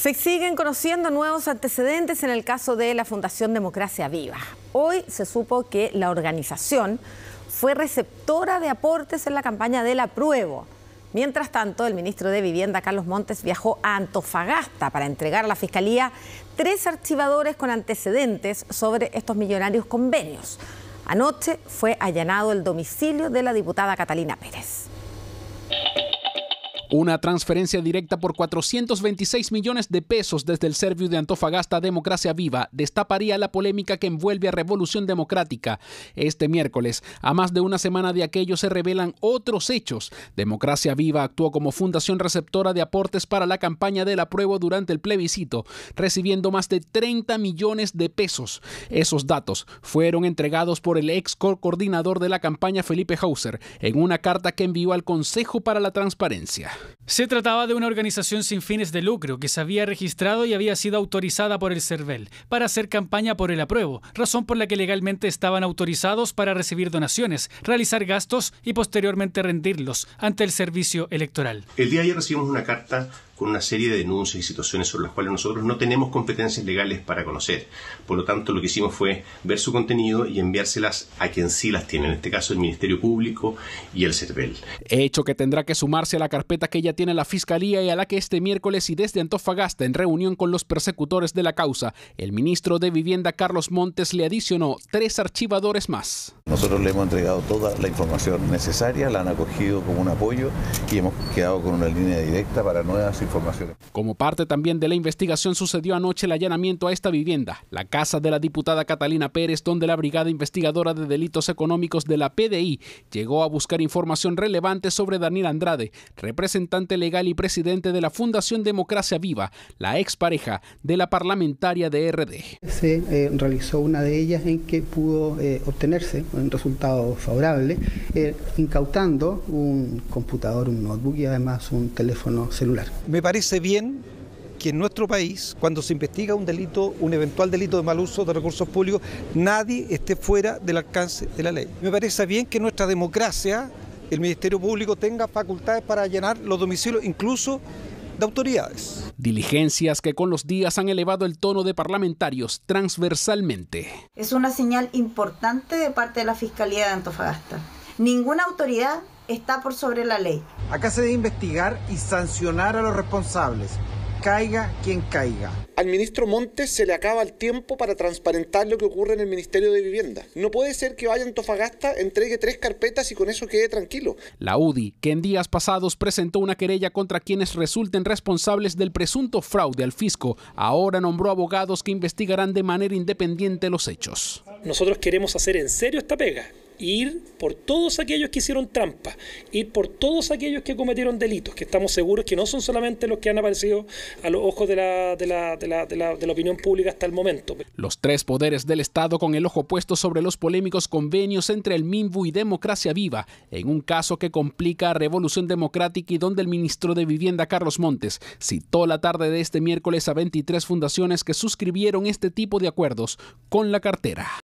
Se siguen conociendo nuevos antecedentes en el caso de la Fundación Democracia Viva. Hoy se supo que la organización fue receptora de aportes en la campaña del apruebo. Mientras tanto, el ministro de Vivienda, Carlos Montes, viajó a Antofagasta para entregar a la Fiscalía tres archivadores con antecedentes sobre estos millonarios convenios. Anoche fue allanado el domicilio de la diputada Catalina Pérez. Una transferencia directa por 426 millones de pesos desde el Servio de Antofagasta a Democracia Viva destaparía la polémica que envuelve a Revolución Democrática. Este miércoles, a más de una semana de aquello, se revelan otros hechos. Democracia Viva actuó como fundación receptora de aportes para la campaña del apruebo durante el plebiscito, recibiendo más de 30 millones de pesos. Esos datos fueron entregados por el ex coordinador de la campaña Felipe Hauser en una carta que envió al Consejo para la Transparencia. Se trataba de una organización sin fines de lucro que se había registrado y había sido autorizada por el CERVEL para hacer campaña por el apruebo, razón por la que legalmente estaban autorizados para recibir donaciones, realizar gastos y posteriormente rendirlos ante el servicio electoral. El día de ayer recibimos una carta con una serie de denuncias y situaciones sobre las cuales nosotros no tenemos competencias legales para conocer. Por lo tanto, lo que hicimos fue ver su contenido y enviárselas a quien sí las tiene, en este caso el Ministerio Público y el CERVEL. Hecho que tendrá que sumarse a la carpeta que ya tiene la Fiscalía y a la que este miércoles y desde Antofagasta, en reunión con los persecutores de la causa, el ministro de Vivienda Carlos Montes le adicionó tres archivadores más. Nosotros le hemos entregado toda la información necesaria, la han acogido como un apoyo y hemos quedado con una línea directa para nuevas como parte también de la investigación sucedió anoche el allanamiento a esta vivienda, la casa de la diputada Catalina Pérez, donde la Brigada Investigadora de Delitos Económicos de la PDI llegó a buscar información relevante sobre Daniel Andrade, representante legal y presidente de la Fundación Democracia Viva, la expareja de la parlamentaria de RD. Se eh, realizó una de ellas en que pudo eh, obtenerse un resultado favorable, eh, incautando un computador, un notebook y además un teléfono celular. Me parece bien que en nuestro país, cuando se investiga un delito, un eventual delito de mal uso de recursos públicos, nadie esté fuera del alcance de la ley. Me parece bien que nuestra democracia, el Ministerio Público, tenga facultades para llenar los domicilios, incluso de autoridades. Diligencias que con los días han elevado el tono de parlamentarios transversalmente. Es una señal importante de parte de la Fiscalía de Antofagasta. Ninguna autoridad está por sobre la ley. Acá se debe investigar y sancionar a los responsables, caiga quien caiga. Al ministro Montes se le acaba el tiempo para transparentar lo que ocurre en el Ministerio de Vivienda. No puede ser que vaya a Antofagasta, entregue tres carpetas y con eso quede tranquilo. La UDI, que en días pasados presentó una querella contra quienes resulten responsables del presunto fraude al fisco, ahora nombró abogados que investigarán de manera independiente los hechos. Nosotros queremos hacer en serio esta pega ir por todos aquellos que hicieron trampa, ir por todos aquellos que cometieron delitos, que estamos seguros que no son solamente los que han aparecido a los ojos de la, de la, opinión pública hasta el momento. Los tres poderes del Estado con el ojo puesto sobre los polémicos convenios entre el Minvu y Democracia Viva, en un caso que complica a Revolución Democrática y donde el ministro de Vivienda Carlos Montes citó la tarde de este miércoles a 23 fundaciones que suscribieron este tipo de acuerdos con la cartera.